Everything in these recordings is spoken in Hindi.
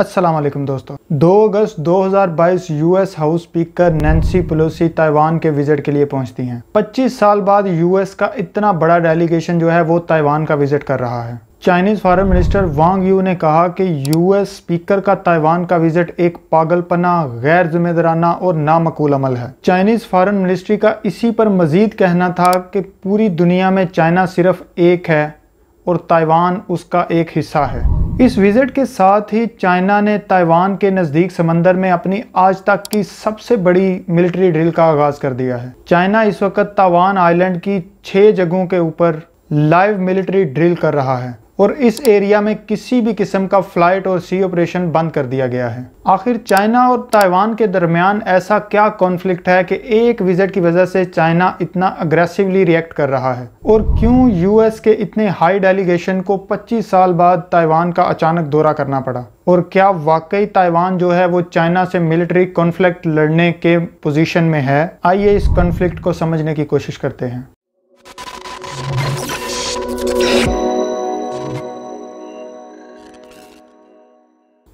असलम दोस्तों 2 अगस्त 2022 US house speaker Nancy Pelosi Taiwan के विजिट के लिए पहुंचती हैं 25 साल बाद यूएस का इतना बड़ा डेलीगेशन जो है वो ताइवान का विजिट कर रहा है Chinese foreign minister Wang Yi ने कहा कि यूएस स्पीकर का ताइवान का विजिट एक पागलपना गैर जिम्मेदाराना और नामकूल अमल है चाइनीज फॉरेन मिनिस्ट्री का इसी पर मजीद कहना था कि पूरी दुनिया में चाइना सिर्फ एक है और ताइवान उसका एक हिस्सा है इस विज़िट के साथ ही चाइना ने ताइवान के नज़दीक समंदर में अपनी आज तक की सबसे बड़ी मिलिट्री ड्रिल का आगाज़ कर दिया है चाइना इस वक्त ताइवान आइलैंड की छः जगहों के ऊपर लाइव मिलिट्री ड्रिल कर रहा है और इस एरिया में किसी भी किस्म का फ्लाइट और सी ऑपरेशन बंद कर दिया गया है आखिर चाइना और ताइवान के दरमियान ऐसा क्या कॉन्फ्लिक्ट है कि एक विजिट की वजह से चाइना इतना अग्रेसिवली रिएक्ट कर रहा है और क्यों यूएस के इतने हाई डेलीगेशन को 25 साल बाद ताइवान का अचानक दौरा करना पड़ा और क्या वाकई ताइवान जो है वो चाइना से मिलिट्री कॉन्फ्लिक्ट लड़ने के पोजिशन में है आइए इस कॉन्फ्लिक्ट को समझने की कोशिश करते हैं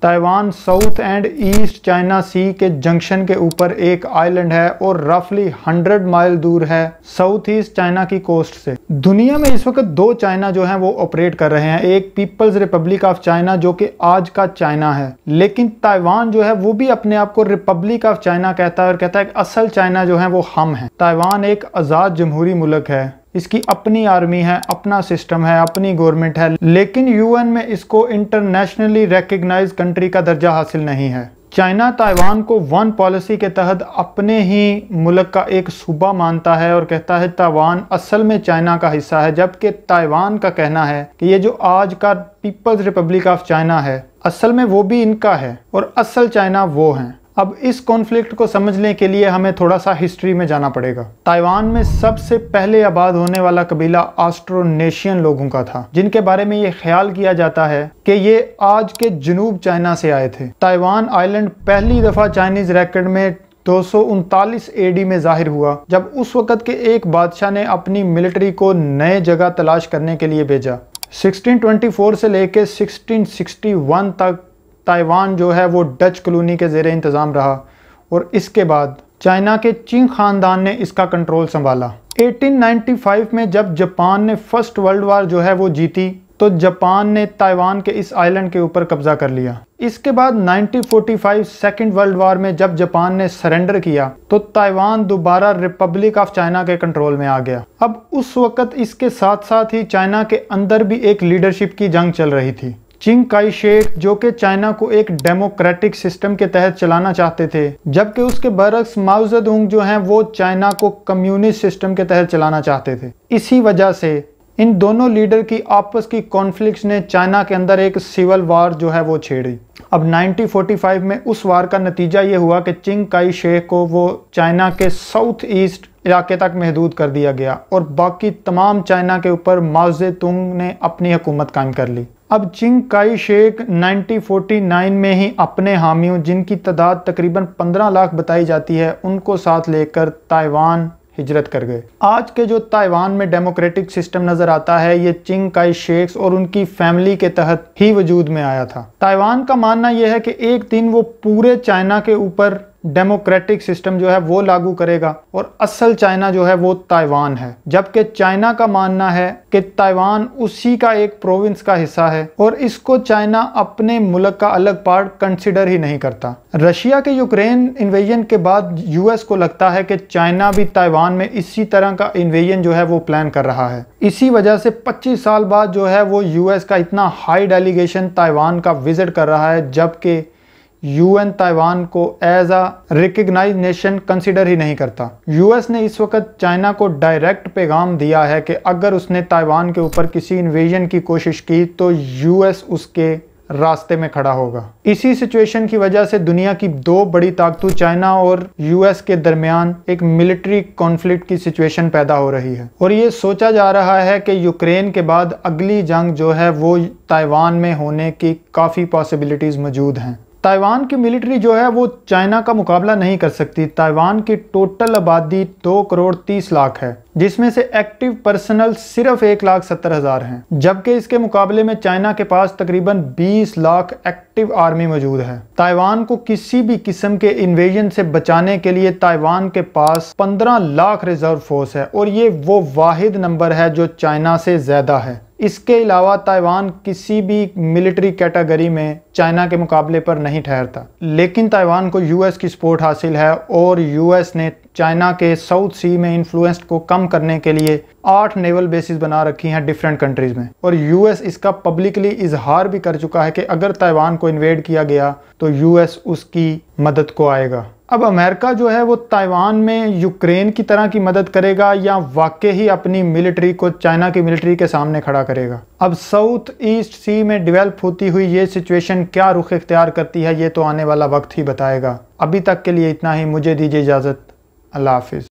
Taiwan South and East China Sea के जंक्शन के ऊपर एक आइलैंड है और रफली 100 माइल दूर है साउथ ईस्ट चाइना की कोस्ट से दुनिया में इस वक्त दो चाइना जो हैं वो ऑपरेट कर रहे हैं एक पीपल्स रिपब्लिक ऑफ चाइना जो कि आज का चाइना है लेकिन ताइवान जो है वो भी अपने आप को रिपब्लिक ऑफ चाइना कहता है और कहता है असल चाइना जो है वो हम है ताइवान एक आज़ाद जमहूरी मुल्क है इसकी अपनी आर्मी है अपना सिस्टम है अपनी गवर्नमेंट है लेकिन यूएन में इसको इंटरनेशनली रिकग्नाइज कंट्री का दर्जा हासिल नहीं है चाइना ताइवान को वन पॉलिसी के तहत अपने ही मुल्क का एक सूबा मानता है और कहता है ताइवान असल में चाइना का हिस्सा है जबकि ताइवान का कहना है कि ये जो आज का पीपल्स रिपब्लिक ऑफ चाइना है असल में वो भी इनका है और असल चाइना वो हैं अब इस कॉन्फ्लिक्ट को समझने के लिए हमें थोड़ा सा हिस्ट्री में जाना पड़ेगा ताइवान में सबसे पहले आबाद होने वाला कबीला ऑस्ट्रोनेशियन लोगों का था जिनके बारे में ये ख्याल किया जाता है कि ये आज के जनूब चाइना से आए थे ताइवान आइलैंड पहली दफ़ा चाइनीज रैकेट में दो एडी में जाहिर हुआ जब उस वक़्त के एक बादशाह ने अपनी मिलिट्री को नए जगह तलाश करने के लिए भेजा 1624 से लेकर 1661 तक ताइवान जो है वो डच कलोनी के जेर इंतज़ाम रहा और इसके बाद चाइना के चिंग ख़ानदान ने इसका कंट्रोल संभाला 1895 में जब जापान ने फर्स्ट वर्ल्ड वार जो है वो जीती तो जापान ने ताइवान के इस आइलैंड के ऊपर कब्जा कर लिया इसके बाद 1945 सेकेंड वर्ल्ड वार में जब जापान ने सरेंडर किया तो ताइवान दोबारा रिपब्लिक ऑफ चाइना के कंट्रोल में आ गया अब उस वक़्त इसके साथ साथ ही चाइना के अंदर भी एक लीडरशिप की जंग चल रही थी चिंग काई शेख जो कि चाइना को एक डेमोक्रेटिक सिस्टम के तहत चलाना चाहते थे जबकि उसके बरक्स माउजद जो हैं वो चाइना को कम्युनिस्ट सिस्टम के तहत चलाना चाहते थे इसी वजह से इन दोनों लीडर की आपस की कॉन्फ्लिक्ट ने चाइना के अंदर एक सिविल वार जो है वो छेड़ी अब 1945 में उस वार का नतीजा ये हुआ कि चिंग काई शेख को वो चाइना के साउथ ईस्ट इलाके तक महदूद कर दिया गया और बाकी तमाम चाइना के ऊपर माउजे तुंग ने अपनी हुकूमत कायम कर ली अब काई शेख 1949 में ही अपने हामियों जिनकी तादाद तकरीबन 15 लाख बताई जाती है उनको साथ लेकर ताइवान हिजरत कर गए आज के जो ताइवान में डेमोक्रेटिक सिस्टम नज़र आता है ये चिंग काई शेख और उनकी फैमिली के तहत ही वजूद में आया था ताइवान का मानना यह है कि एक दिन वो पूरे चाइना के ऊपर डेमोक्रेटिक सिस्टम जो है वो लागू करेगा और असल चाइना जो है वो ताइवान है जबकि चाइना का मानना है कि ताइवान उसी का एक प्रोविंस का हिस्सा है और इसको चाइना अपने मुल्क का अलग पार्ट कंसिडर ही नहीं करता रशिया के यूक्रेन इन्वेजन के बाद यूएस को लगता है कि चाइना भी ताइवान में इसी तरह का इन्वेजन जो है वो प्लान कर रहा है इसी वजह से 25 साल बाद जो है वो यूएस का इतना हाई डेलीगेशन ताइवान का विजिट कर रहा है जबकि यूएन ताइवान को as a recognise nation consider ही नहीं करता यूएस ने इस वक्त चाइना को डायरेक्ट पैगाम दिया है कि अगर उसने ताइवान के ऊपर किसी इन्वेजन की कोशिश की तो यूएस उसके रास्ते में खड़ा होगा इसी सिचुएशन की वजह से दुनिया की दो बड़ी ताकतों चाइना और यूएस के दरमियान एक मिलिट्री कॉन्फ्लिक्ट की सिचुएशन पैदा हो रही है और ये सोचा जा रहा है कि यूक्रेन के बाद अगली जंग जो है वो ताइवान में होने की काफ़ी पॉसिबिलिटीज़ मौजूद हैं ताइवान की मिलिट्री जो है वो चाइना का मुकाबला नहीं कर सकती ताइवान की टोटल आबादी दो करोड़ तीस लाख है जिसमें से एक्टिव पर्सनल सिर्फ एक लाख सत्तर हज़ार हैं जबकि इसके मुकाबले में चाइना के पास तकरीबन 20 लाख एक्टिव आर्मी मौजूद है ताइवान को किसी भी किस्म के इन्वेजन से बचाने के लिए ताइवान के पास 15 लाख रिजर्व फोर्स है और ये वो वाहिद नंबर है जो चाइना से ज़्यादा है इसके अलावा ताइवान किसी भी मिलिट्री कैटेगरी में चाइना के मुकाबले पर नहीं ठहरता लेकिन ताइवान को यूएस की सपोर्ट हासिल है और यूएस ने चाइना के साउथ सी में इन्फ्लुएंस को कम करने के लिए आठ नेवल बेसिस बना रखी हैं डिफरेंट कंट्रीज़ में और यूएस इसका पब्लिकली इजहार भी कर चुका है कि अगर ताइवान को इन्वेड किया गया तो यूएस उसकी मदद को आएगा अब अमेरिका जो है वो ताइवान में यूक्रेन की तरह की मदद करेगा या वाकई ही अपनी मिलिट्री को चाइना की मिलिट्री के सामने खड़ा करेगा अब साउथ ईस्ट सी में डेवलप होती हुई ये सिचुएशन क्या रुख इख्तियार करती है ये तो आने वाला वक्त ही बताएगा अभी तक के लिए इतना ही मुझे दीजिए इजाज़त अल्लाह हाफिज़